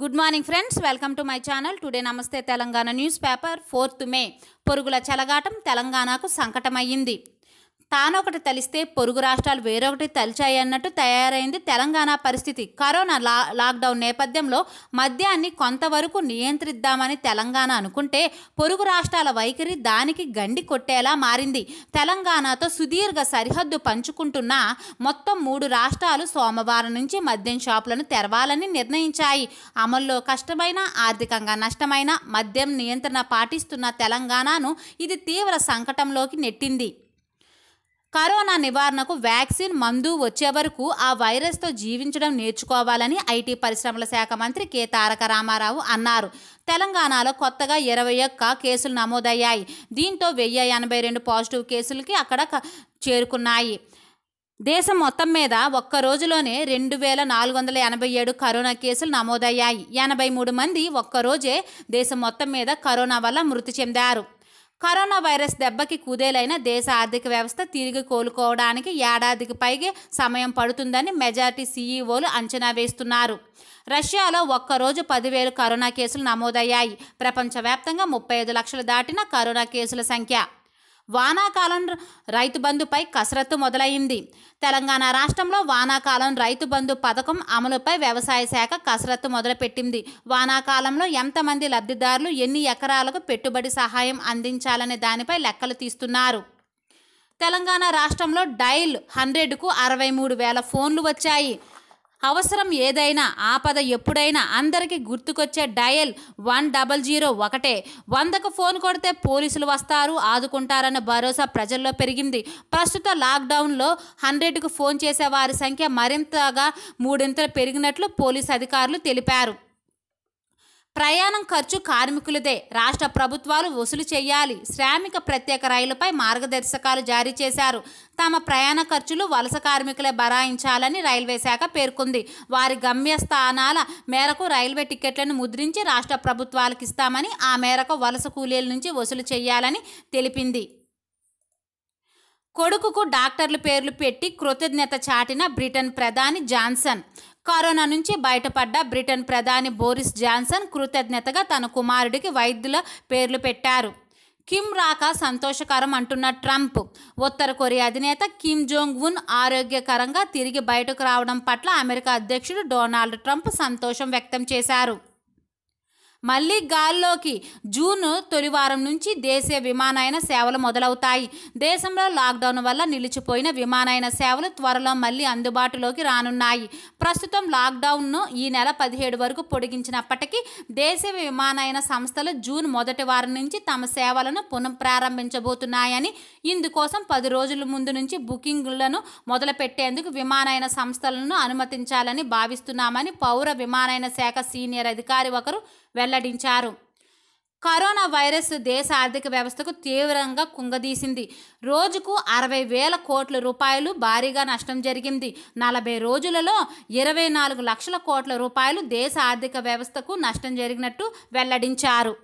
good morning friends welcome to my channel today Namaste Telangana newspaper fourth May పొరుగుల చెలగాటం తెలంగాణకు సంకటమయ్యింది తానొకటి తలిస్తే పొరుగు రాష్ట్రాలు వేరొకటి తలిచాయన్నట్టు తయారైంది తెలంగాణ పరిస్థితి కరోనా లా లాక్డౌన్ నేపథ్యంలో మద్యాన్ని కొంతవరకు నియంత్రిద్దామని తెలంగాణ అనుకుంటే పొరుగు రాష్ట్రాల వైఖరి దానికి గండి కొట్టేలా మారింది తెలంగాణతో సుదీర్ఘ సరిహద్దు పంచుకుంటున్న మొత్తం మూడు రాష్ట్రాలు సోమవారం నుంచి మద్యం షాపులను తెరవాలని నిర్ణయించాయి అమల్లో కష్టమైన ఆర్థికంగా నష్టమైన మద్యం నియంత్రణ పాటిస్తున్న తెలంగాణను ఇది తీవ్ర సంకటంలోకి నెట్టింది కరోనా నివారణకు వ్యాక్సిన్ మందు వచ్చే వరకు ఆ వైరస్తో జీవించడం నేర్చుకోవాలని ఐటీ పరిశ్రమల శాఖ మంత్రి కె తారక రామారావు అన్నారు తెలంగాణలో కొత్తగా ఇరవై ఒక్క కేసులు నమోదయ్యాయి దీంతో వెయ్యి ఎనభై రెండు పాజిటివ్ కేసులకి అక్కడ చేరుకున్నాయి దేశం మొత్తం మీద ఒక్క రోజులోనే రెండు వేల నాలుగు వందల ఎనభై ఏడు కరోనా కేసులు నమోదయ్యాయి ఎనభై మూడు మంది ఒక్కరోజే దేశం మొత్తం మీద కరోనా వల్ల మృతి చెందారు కరోనా వైరస్ దెబ్బకి కుదేలైన దేశ ఆర్థిక వ్యవస్థ తిరిగి కోలుకోవడానికి ఏడాదికి పైగే సమయం పడుతుందని మెజార్టీ సీఈఓలు అంచనా వేస్తున్నారు రష్యాలో ఒక్కరోజు పదివేలు కరోనా కేసులు నమోదయ్యాయి ప్రపంచవ్యాప్తంగా ముప్పై ఐదు లక్షలు దాటిన కరోనా కేసుల సంఖ్య వానాకాలం రైతు బంధుపై కసరత్తు మొదలైంది తెలంగాణ రాష్ట్రంలో వానాకాలం రైతు బంధు పథకం అమలుపై వ్యవసాయ శాఖ కసరత్తు మొదలుపెట్టింది వానాకాలంలో ఎంతమంది లబ్ధిదారులు ఎన్ని ఎకరాలకు పెట్టుబడి సహాయం అందించాలనే దానిపై లెక్కలు తీస్తున్నారు తెలంగాణ రాష్ట్రంలో డైల్ హండ్రెడ్కు అరవై మూడు వేల ఫోన్లు వచ్చాయి అవసరం ఏదైనా ఆపద ఎప్పుడైనా అందరికీ గుర్తుకొచ్చే డయల్ వన్ డబల్ జీరో ఒకటే వందకు ఫోన్ కొడితే పోలీసులు వస్తారు ఆదుకుంటారన్న భరోసా ప్రజల్లో పెరిగింది ప్రస్తుత లాక్డౌన్లో హండ్రెడ్కు ఫోన్ చేసే వారి సంఖ్య మరింతగా మూడింతలు పెరిగినట్లు పోలీసు అధికారులు తెలిపారు ప్రయాణం ఖర్చు కార్మికులదే రాష్ట్ర ప్రభుత్వాలు వసూలు చేయాలి శ్రామిక ప్రత్యేక రైలుపై మార్గదర్శకాలు జారీ చేశారు తమ ప్రయాణ ఖర్చులు వలస కార్మికులే బరాయించాలని రైల్వే శాఖ పేర్కొంది వారి గమ్యస్థానాల మేరకు రైల్వే టికెట్లను ముద్రించి రాష్ట్ర ప్రభుత్వాలకు ఇస్తామని ఆ మేరకు వలస కూలీల నుంచి వసూలు చేయాలని తెలిపింది కొడుకుకు డాక్టర్ల పేర్లు పెట్టి కృతజ్ఞత చాటిన బ్రిటన్ ప్రధాని జాన్సన్ కరోనా నుంచి బయటపడ్డ బ్రిటన్ ప్రధాని బోరిస్ జాన్సన్ కృతజ్ఞతగా తన కుమారుడికి వైద్యుల పేర్లు పెట్టారు కిమ్ రాక సంతోషకరం అంటున్న ట్రంప్ ఉత్తర కొరియా అధినేత కిమ్ జోంగ్ ఉన్ ఆరోగ్యకరంగా తిరిగి బయటకు రావడం పట్ల అమెరికా అధ్యక్షుడు డొనాల్డ్ ట్రంప్ సంతోషం వ్యక్తం చేశారు మళ్ళీ గాల్లోకి జూన్ తొలివారం నుంచి దేశీయ విమానయాన సేవలు మొదలవుతాయి దేశంలో లాక్డౌన్ వల్ల నిలిచిపోయిన విమానయాన సేవలు త్వరలో మళ్ళీ అందుబాటులోకి రానున్నాయి ప్రస్తుతం లాక్డౌన్ను ఈ నెల పదిహేడు వరకు పొడిగించినప్పటికీ దేశీయ విమానయాన సంస్థలు జూన్ మొదటి వారం నుంచి తమ సేవలను పునఃప్రారంభించబోతున్నాయని ఇందుకోసం పది రోజుల ముందు నుంచి బుకింగ్లను మొదలుపెట్టేందుకు విమానయాన సంస్థలను అనుమతించాలని భావిస్తున్నామని పౌర విమానయాన శాఖ సీనియర్ అధికారి ఒకరు వెల్లడించారు కరోనా వైరస్ దేశ ఆర్థిక వ్యవస్థకు తీవ్రంగా కుంగదీసింది రోజుకు అరవై వేల కోట్ల రూపాయలు భారీగా నష్టం జరిగింది నలభై రోజులలో ఇరవై నాలుగు లక్షల కోట్ల రూపాయలు దేశ ఆర్థిక వ్యవస్థకు నష్టం జరిగినట్టు వెల్లడించారు